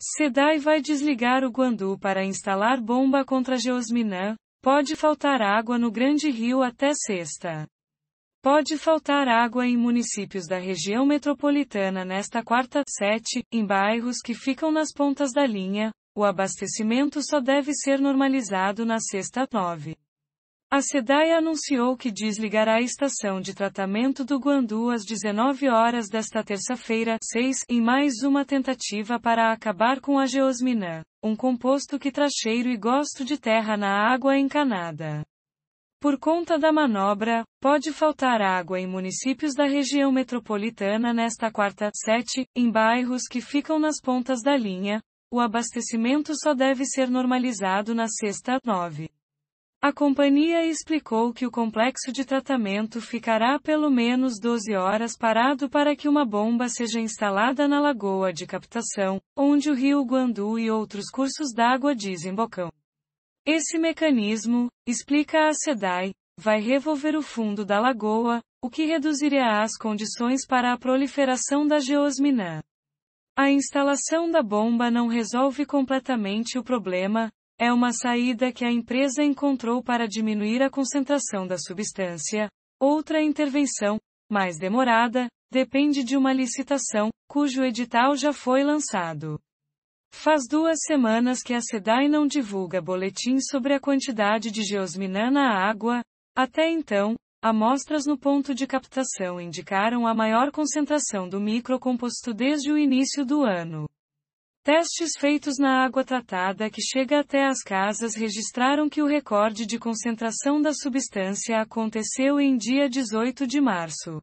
SEDAI vai desligar o Guandu para instalar bomba contra Geosminã. Pode faltar água no Grande Rio até sexta. Pode faltar água em municípios da região metropolitana nesta quarta, sete, em bairros que ficam nas pontas da linha. O abastecimento só deve ser normalizado na sexta, nove. A SEDAI anunciou que desligará a estação de tratamento do Guandu às 19 horas desta terça-feira, 6, em mais uma tentativa para acabar com a geosmina, um composto que traz cheiro e gosto de terra na água encanada. Por conta da manobra, pode faltar água em municípios da região metropolitana nesta quarta, 7, em bairros que ficam nas pontas da linha. O abastecimento só deve ser normalizado na sexta, 9. A companhia explicou que o complexo de tratamento ficará pelo menos 12 horas parado para que uma bomba seja instalada na lagoa de captação, onde o rio Guandu e outros cursos d'água desembocam. Esse mecanismo, explica a SEDAI, vai revolver o fundo da lagoa, o que reduzirá as condições para a proliferação da geosmina. A instalação da bomba não resolve completamente o problema, é uma saída que a empresa encontrou para diminuir a concentração da substância. Outra intervenção, mais demorada, depende de uma licitação, cujo edital já foi lançado. Faz duas semanas que a SEDAI não divulga boletim sobre a quantidade de geosmina na água. Até então, amostras no ponto de captação indicaram a maior concentração do microcomposto desde o início do ano. Testes feitos na água tratada que chega até as casas registraram que o recorde de concentração da substância aconteceu em dia 18 de março.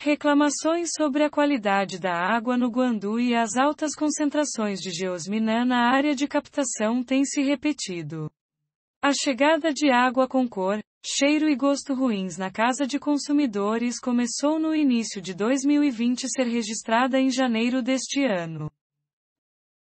Reclamações sobre a qualidade da água no Guandu e as altas concentrações de geosminã na área de captação têm se repetido. A chegada de água com cor, cheiro e gosto ruins na casa de consumidores começou no início de 2020 a ser registrada em janeiro deste ano.